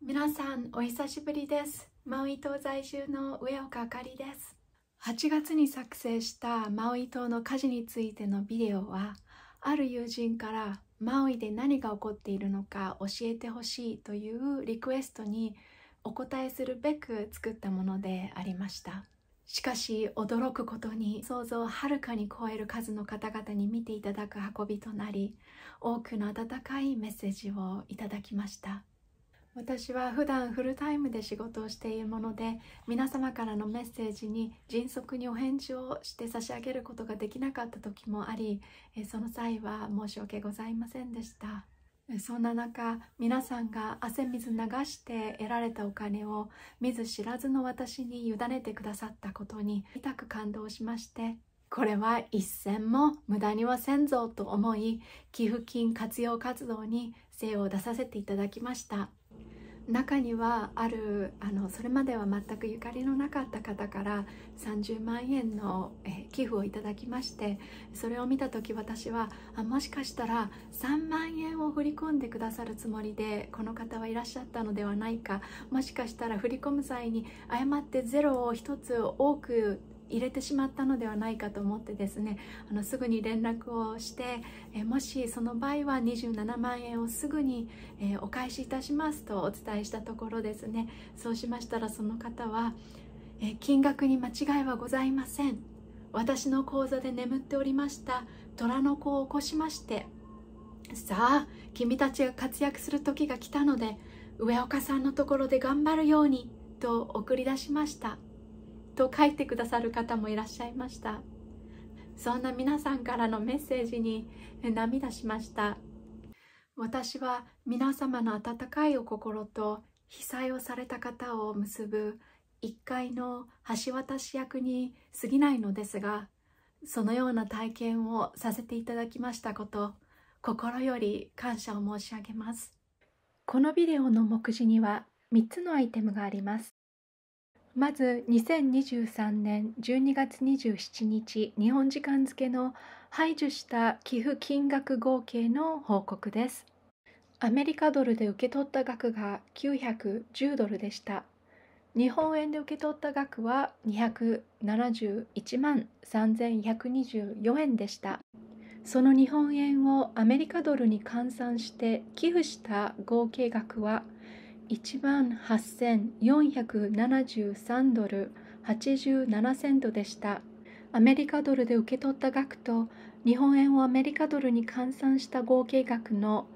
皆さんお久しぶりですマウイ島在住の上岡あかりです8月に作成したマウイ島の火事についてのビデオはある友人からマウイで何が起こっているのか教えてほしいというリクエストにお答えするべく作ったものでありましたしかし驚くことに想像をはるかに超える数の方々に見ていただく運びとなり多くの温かいメッセージをいただきました私は普段フルタイムで仕事をしているもので皆様からのメッセージに迅速にお返事をして差し上げることができなかった時もありその際は申し訳ございませんでしたそんな中皆さんが汗水流して得られたお金を見ず知らずの私に委ねてくださったことに痛く感動しましてこれは一銭も無駄にはせんぞと思い寄付金活用活動に精を出させていただきました中にはあるあのそれまでは全くゆかりのなかった方から30万円の寄付をいただきましてそれを見た時私はあもしかしたら3万円を振り込んでくださるつもりでこの方はいらっしゃったのではないかもしかしたら振り込む際に誤ってゼロを1つ多く入れてしまったのではないかと思ってですねあのすぐに連絡をして、えもしその場合は27万円をすぐに、えお返しいたしますとお伝えしたところですねそうしましたらその方は、え金額に間違いはございません私の口座で眠っておりました虎の子を起こしましてさあ君たちが活躍する時が来たので上岡さんのところで頑張るようにと送り出しました。と書いてくださる方もいらっしゃいましたそんな皆さんからのメッセージに涙しました私は皆様の温かいお心と被災をされた方を結ぶ1階の橋渡し役に過ぎないのですがそのような体験をさせていただきましたこと心より感謝を申し上げますこのビデオの目次には3つのアイテムがありますまず2023年12月27日日本時間付の排除した寄付金額合計の報告です。アメリカドルで受け取った額が910ドルでした。日本円で受け取った額は271万3 1 2 4円でした。その日本円をアメリカドルに換算して寄付した合計額は1万8473ドル87セントでした。アメリカドルで受け取った額と日本円をアメリカドルに換算した合計額の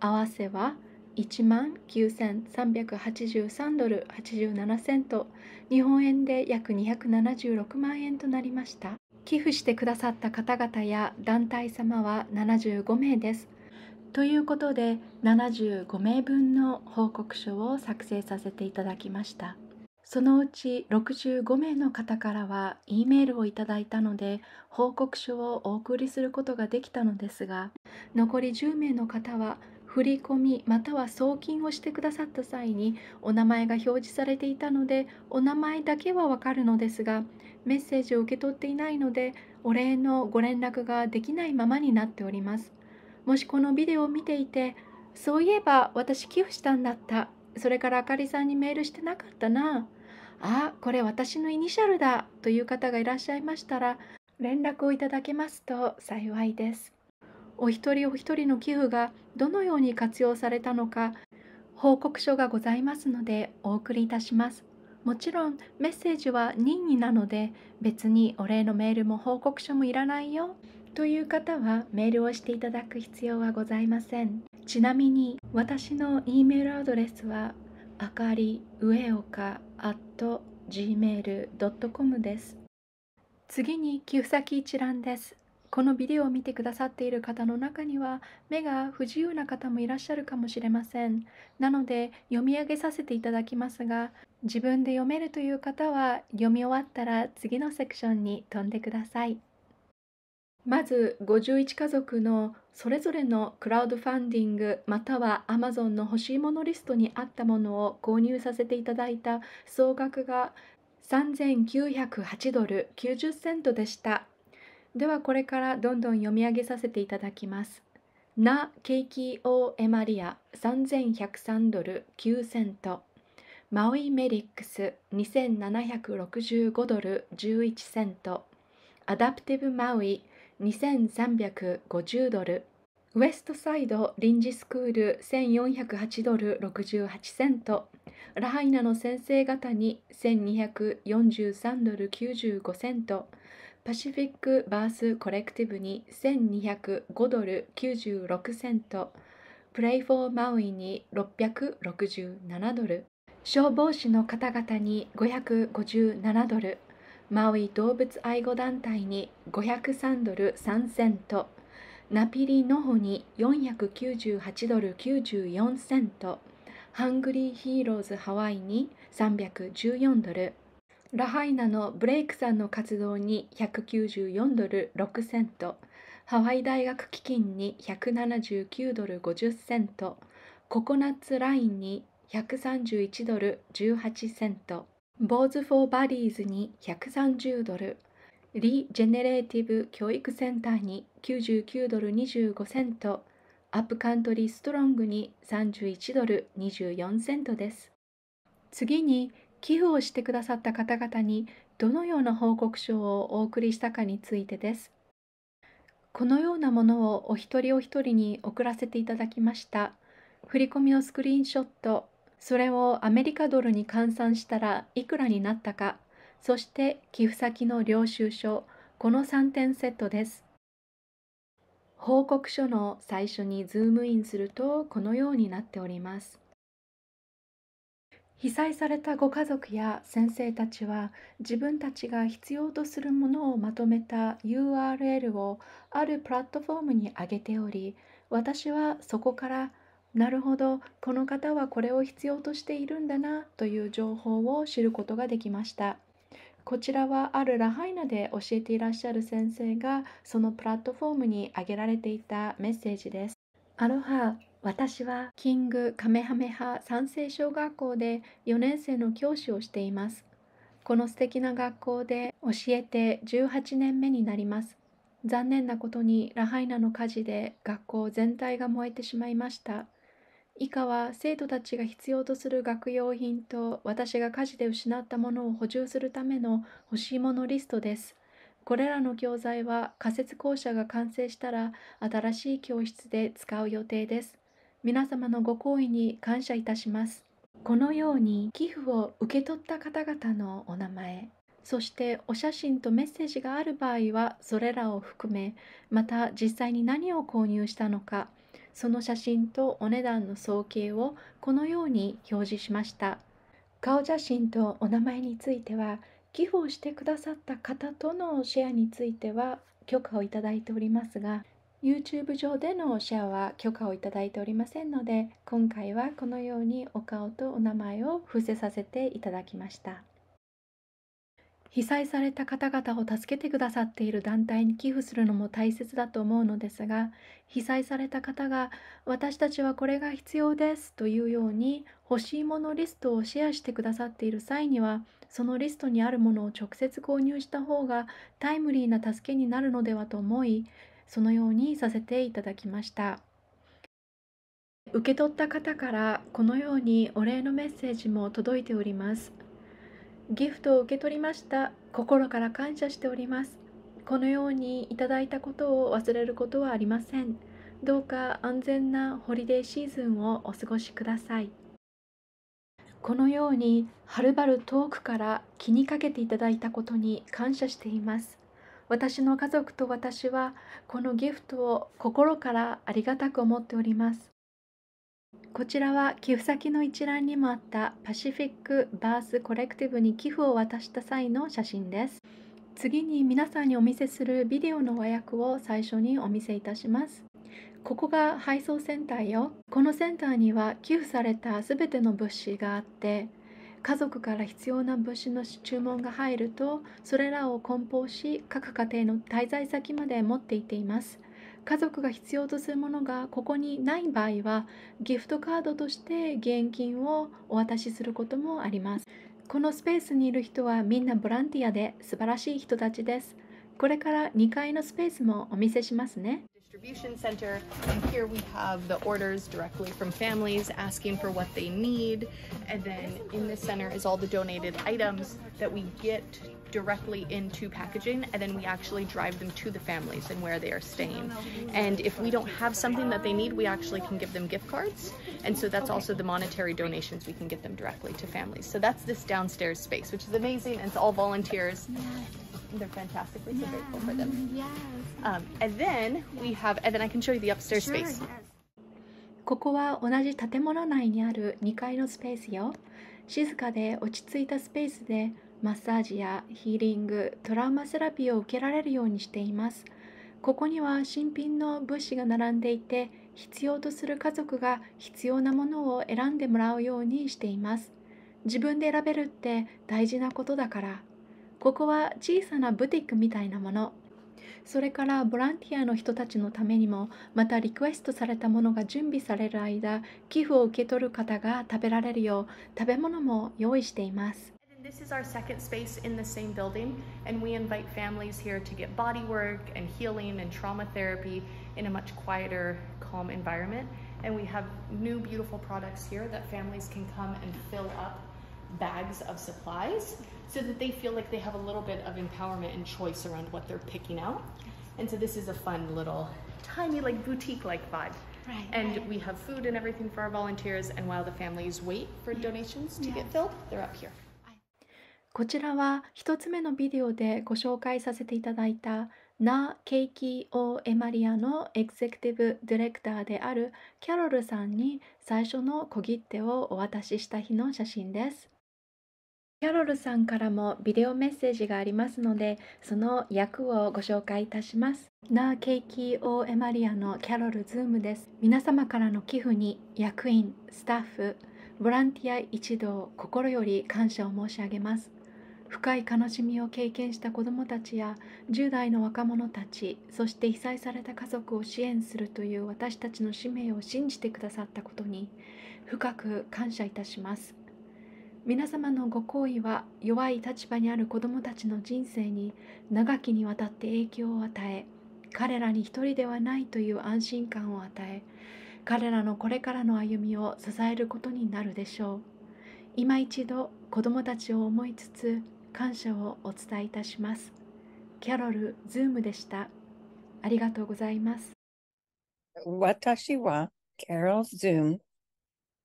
合わせは1万9383ドル87セント日本円で約276万円となりました寄付してくださった方々や団体様は75名ですということで75名分の報告書を作成させていただきましたそのうち65名の方からは E メールをいただいたので報告書をお送りすることができたのですが残り10名の方は振り込みまたは送金をしてくださった際にお名前が表示されていたのでお名前だけはわかるのですがメッセージを受け取っていないのでお礼のご連絡ができないままになっておりますもしこのビデオを見ていてそういえば私寄付したんだったそれからあかりさんにメールしてなかったなあこれ私のイニシャルだという方がいらっしゃいましたら連絡をいただけますと幸いですお一人お一人の寄付がどのように活用されたのか報告書がございますのでお送りいたしますもちろんメッセージは任意なので別にお礼のメールも報告書もいらないよという方はメールをしていただく必要はございませんちなみに私の E メールアドレスはあかり上岡 at gmail.com です次に寄付先一覧ですこのビデオを見てくださっている方の中には目が不自由な方もいらっしゃるかもしれませんなので読み上げさせていただきますが自分で読めるという方は読み終わったら次のセクションに飛んでくださいまず51家族のそれぞれのクラウドファンディングまたは Amazon の欲しいものリストにあったものを購入させていただいた総額が3908ドル90セントでした。ではこれからどんどん読み上げさせていただきます。なケイキオーエマリア3103ドル9セント。マウイメリックス2765ドル11セント。アダプティブマウイ2350ドルウエストサイド臨時スクール1408ドル68セントラハイナの先生方に1243ドル95セントパシフィックバースコレクティブに1205ドル96セントプレイフォーマウイに667ドル消防士の方々に557ドルマウイ動物愛護団体に503ドル3セントナピリノホに498ドル94セントハングリーヒーローズハワイに314ドルラハイナのブレイクさんの活動に194ドル6セントハワイ大学基金に179ドル50セントココナッツラインに131ドル18セント Balls for Buddies に130ドル、リジェネレーティブ教育センターに99ドル25セント、アップカントリーストロングに31ドル24セントです。次に、寄付をしてくださった方々にどのような報告書をお送りしたかについてです。このようなものをお一人お一人に送らせていただきました。振込のスクリーンショット、それをアメリカドルに換算したらいくらになったか、そして寄付先の領収書、この3点セットです。報告書の最初にズームインするとこのようになっております。被災されたご家族や先生たちは自分たちが必要とするものをまとめた URL をあるプラットフォームに上げており私はそこからなるほどこの方はこれを必要としているんだなという情報を知ることができましたこちらはあるラハイナで教えていらっしゃる先生がそのプラットフォームに挙げられていたメッセージですアロハ私はキングカメハメハ三世小学校で4年生の教師をしていますこの素敵な学校で教えて18年目になります残念なことにラハイナの火事で学校全体が燃えてしまいました以下は生徒たちが必要とする学用品と私が家事で失ったものを補充するための欲しいものリストです。これらの教材は仮設校舎が完成したら新しい教室で使う予定です。皆様のご好意に感謝いたします。このように寄付を受け取った方々のお名前、そしてお写真とメッセージがある場合はそれらを含め、また実際に何を購入したのか、その写真とお値段の総計をこのように表示しました顔写真とお名前については寄付をしてくださった方とのシェアについては許可をいただいておりますが YouTube 上でのシェアは許可をいただいておりませんので今回はこのようにお顔とお名前を伏せさせていただきました被災された方々を助けてくださっている団体に寄付するのも大切だと思うのですが被災された方が「私たちはこれが必要です」というように欲しいものリストをシェアしてくださっている際にはそのリストにあるものを直接購入した方がタイムリーな助けになるのではと思いそのようにさせていただきました。受け取った方からこのようにお礼のメッセージも届いております。ギフトを受け取りました心から感謝しておりますこのようにいただいたことを忘れることはありませんどうか安全なホリデーシーズンをお過ごしくださいこのようにはるばる遠くから気にかけていただいたことに感謝しています私の家族と私はこのギフトを心からありがたく思っておりますこちらは寄付先の一覧にもあったパシフィック・バース・コレクティブに寄付を渡した際の写真です。次に皆さんにお見せするビデオの和訳を最初にお見せいたします。ここが配送センターよ。このセンターには寄付されたすべての物資があって、家族から必要な物資の注文が入ると、それらを梱包し、各家庭の滞在先まで持っていっています。家族が必要とするものがここにない場合はギフトカードとして現金をお渡しすることもありますこのスペースにいる人はみんなボランティアで素晴らしい人たちですこれから2階のスペースもお見せしますね distribution center. And here we have the orders directly from families asking for what they need. And then in this center is all the donated items that we get directly into packaging and then we actually drive them to the families and where they are staying. And if we don't have something that they need, we actually can give them gift cards. And so that's also the monetary donations we can give them directly to families. So that's this downstairs space, which is amazing. It's all volunteers. Yes. They're fantastic. We're so yeah. grateful for them. Yes. Um, and then we have, and then I can show you the upstairs sure, space. Yes. ここは同じ建物内にある2階のスペースよ。静かで落ち着いたスペースでマッサージやヒーリングトラウマセラピーを受けられるようにしていますここには新品の物資が並んでいて必要とする家族が必要なものを選んでもらうようにしています自分で選べるって大事なことだからここは小さなブティックみたいなものそれからボランティアの人たちのためにもまたリクエストされたものが準備される間寄付を受け取る方が食べられるよう食べ物も用意しています This is our second space in the same building, and we invite families here to get body work and healing and trauma therapy in a much quieter, calm environment. And we have new beautiful products here that families can come and fill up bags of supplies so that they feel like they have a little bit of empowerment and choice around what they're picking out. And so this is a fun little tiny like boutique like vibe. Right, and right. we have food and everything for our volunteers and while the families wait for yeah. donations to yeah. get filled, they're up here. こちらは1つ目のビデオでご紹介させていただいたナ・ケイキ・オー・エマリアのエグゼクティブ・ディレクターであるキャロルさんに最初の小切手をお渡しした日の写真です。キャロルさんからもビデオメッセージがありますので、その役をご紹介いたします。ナ・ケイキ・オー・エマリアのキャロル・ズームです。皆様からの寄付に役員、スタッフ、ボランティア一同心より感謝を申し上げます。深い悲しみを経験した子どもたちや10代の若者たちそして被災された家族を支援するという私たちの使命を信じてくださったことに深く感謝いたします皆様のご好意は弱い立場にある子どもたちの人生に長きにわたって影響を与え彼らに一人ではないという安心感を与え彼らのこれからの歩みを支えることになるでしょう今一度子どもたちを思いつつ感謝をお伝えいたします。キャロル、ズームでした。ありがとうございます。私は、キャロル、ズーム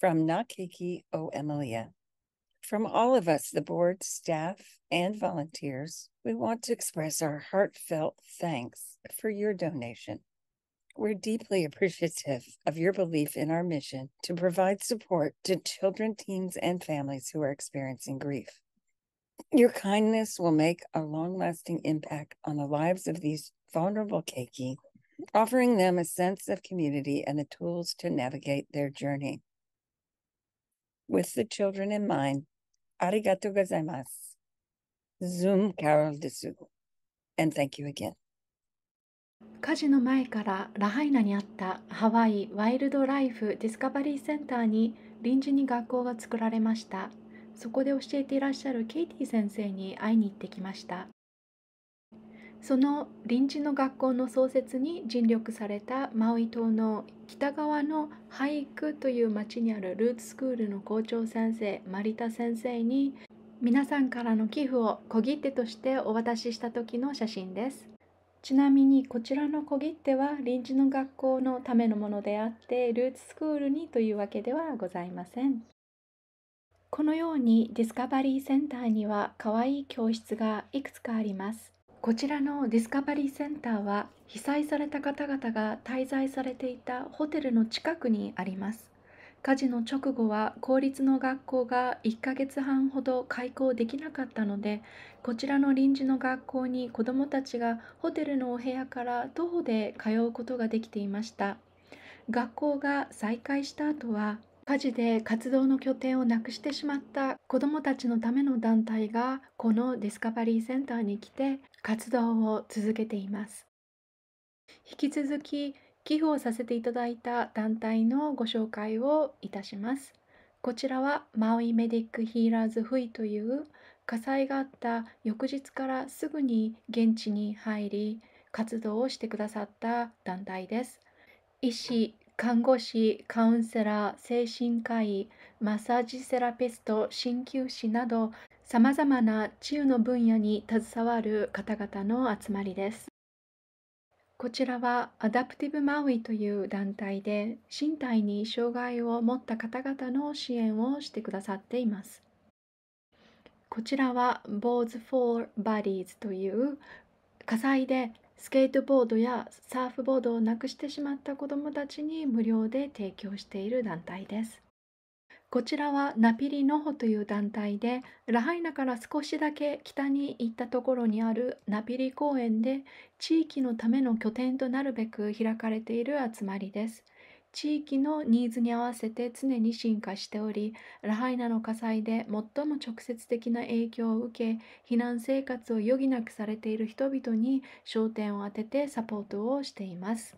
from Nakiki O. Emilia. From all of us, the board, staff, and volunteers, we want to express our heartfelt thanks for your donation. We're deeply appreciative of your belief in our mission to provide support to children, teens, and families who are experiencing grief. Your kindness will make a long lasting impact on the lives of these vulnerable keiki, offering them a sense of community and the tools to navigate their journey. With the children in mind, arigato gozaimasu, Zoom Carol desu, and thank you again. 火事の前からラハイナにあったハワイワイルドライフディスカバリーセンターに臨時に学校が作られました。そこで教えていらっしゃるケイティ先生に会いに行ってきましたその臨時の学校の創設に尽力されたマウイ島の北側のハイクという町にあるルーツスクールの校長先生マリタ先生に皆さんからの寄付を小切手としてお渡しした時の写真ですちなみにこちらの小切手は臨時の学校のためのものであってルーツスクールにというわけではございませんこのようにディスカバリーセンターには可愛い教室がいくつかありますこちらのディスカバリーセンターは被災された方々が滞在されていたホテルの近くにあります火事の直後は公立の学校が1ヶ月半ほど開校できなかったのでこちらの臨時の学校に子どもたちがホテルのお部屋から徒歩で通うことができていました学校が再開した後は火事で活動の拠点をなくしてしまった子どもたちのための団体がこのディスカバリーセンターに来て活動を続けています引き続き寄付をさせていただいた団体のご紹介をいたしますこちらはマウイメディックヒーラーズフイという火災があった翌日からすぐに現地に入り活動をしてくださった団体です医師看護師、カウンセラー、精神科医、マッサージセラピスト、鍼灸師など、さまざまな治癒の分野に携わる方々の集まりです。こちらはアダプティブマウイという団体で、身体に障害を持った方々の支援をしてくださっています。こちらは b o r d s for Bodies という火災でスケートボードやサーフボードをなくしてしまった子どもたちに無料で提供している団体です。こちらはナピリノホという団体でラハイナから少しだけ北に行ったところにあるナピリ公園で地域のための拠点となるべく開かれている集まりです。地域のニーズに合わせて常に進化しておりラハイナの火災で最も直接的な影響を受け避難生活を余儀なくされている人々に焦点を当ててサポートをしています。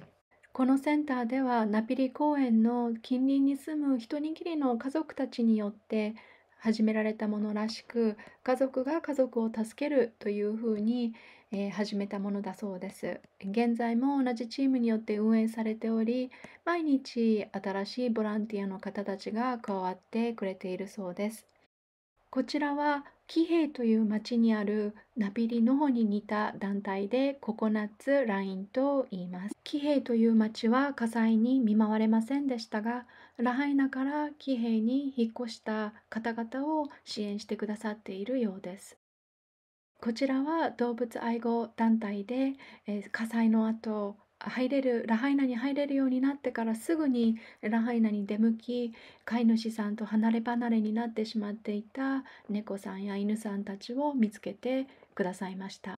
このセンターではナピリ公園の近隣に住む一握りの家族たちによって始められたものらしく家族が家族を助けるというふうにえー、始めたものだそうです現在も同じチームによって運営されており毎日新しいボランティアの方たちが加わってくれているそうですこちらは喜兵という町にあるナビリの方に似た団体でココナッツラインと言います騎兵という町は火災に見舞われませんでしたがラハイナから喜兵に引っ越した方々を支援してくださっているようですこちらは動物愛護団体で、えー、火災の後入れるラハイナに入れるようになってからすぐにラハイナに出向き飼い主さんと離れ離れになってしまっていた猫さんや犬さんたちを見つけてくださいました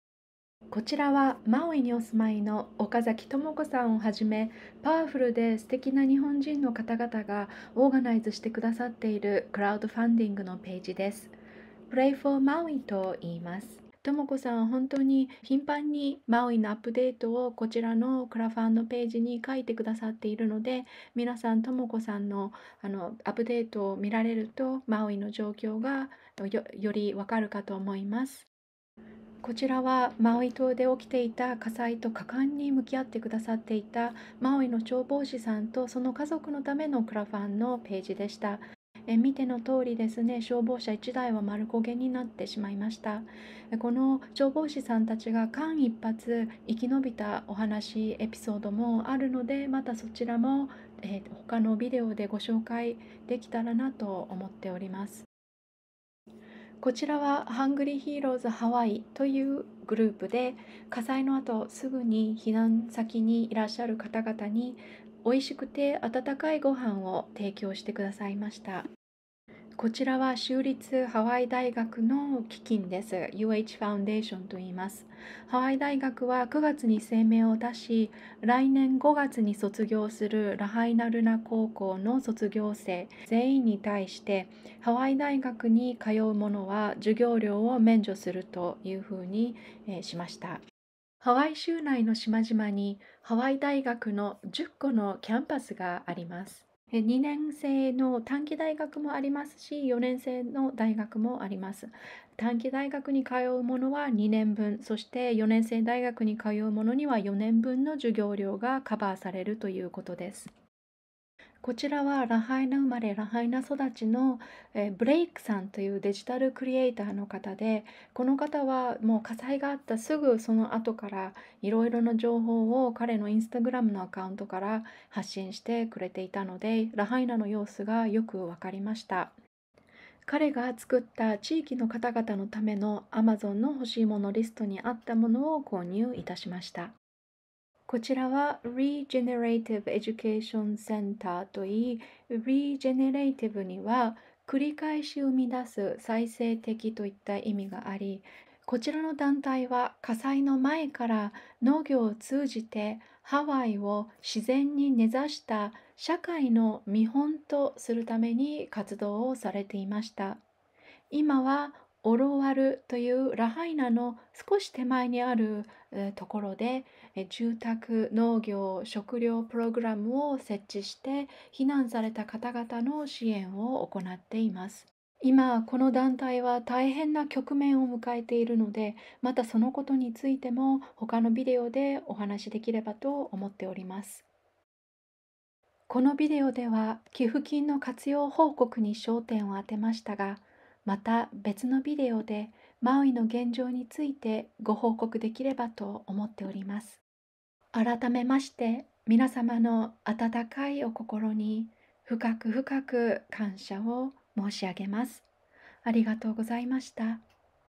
こちらはマウイにお住まいの岡崎智子さんをはじめパワフルで素敵な日本人の方々がオーガナイズしてくださっているクラウドファンディングのページです。Pray for Maui と言います。ともこさん本当に頻繁にマウイのアップデートをこちらのクラファンのページに書いてくださっているので皆さんともこさんのあのアップデートを見られるとマウイの状況がよりわかるかと思います。こちらはマウイ島で起きていた火災と果敢に向き合ってくださっていたマウイの消防士さんとその家族のためのクラファンのページでしたえ見ての通りですね消防車1台は丸焦げになってしまいましたこの消防士さんたちが間一髪生き延びたお話エピソードもあるのでまたそちらも、え他のビデオでご紹介できたらなと思っておりますこちらはハングリーヒーローズハワイというグループで火災の後すぐに避難先にいらっしゃる方々に美味しくて温かいご飯を提供してくださいましたこちらは州立ハワイ大学の基金です UH ファウンデーションと言いますハワイ大学は9月に声明を出し来年5月に卒業するラハイナルナ高校の卒業生全員に対してハワイ大学に通う者は授業料を免除するというふうに、えしましたハワイ州内の島々にハワイ大学の10個のキャンパスがあります。2年生の短期大学もありますし4年生の大学もあります短期大学に通うものは2年分そして4年生大学に通うものには4年分の授業料がカバーされるということですこちらはラハイナ生まれラハイナ育ちの、えー、ブレイクさんというデジタルクリエイターの方でこの方はもう火災があったすぐその後からいろいろな情報を彼のインスタグラムのアカウントから発信してくれていたのでラハイナの様子がよく分かりました。彼が作った地域の方々のための Amazon の欲しいものリストにあったものを購入いたしました。こちらは Regenerative Education Center といい Regenerative には繰り返し生み出す再生的といった意味がありこちらの団体は火災の前から農業を通じてハワイを自然に根ざした社会の見本とするために活動をされていました。今はオロワルというラハイナの少し手前にあるところで住宅農業食料プログラムを設置して避難された方々の支援を行っています。今この団体は大変な局面を迎えているのでまたそのことについても他のビデオでお話しできればと思っております。このビデオでは寄付金の活用報告に焦点を当てましたがまた別のビデオでマウイの現状についてご報告できればと思っております。改めまして皆様の温かいお心に深く深く感謝を申し上げます。ありがとうございました。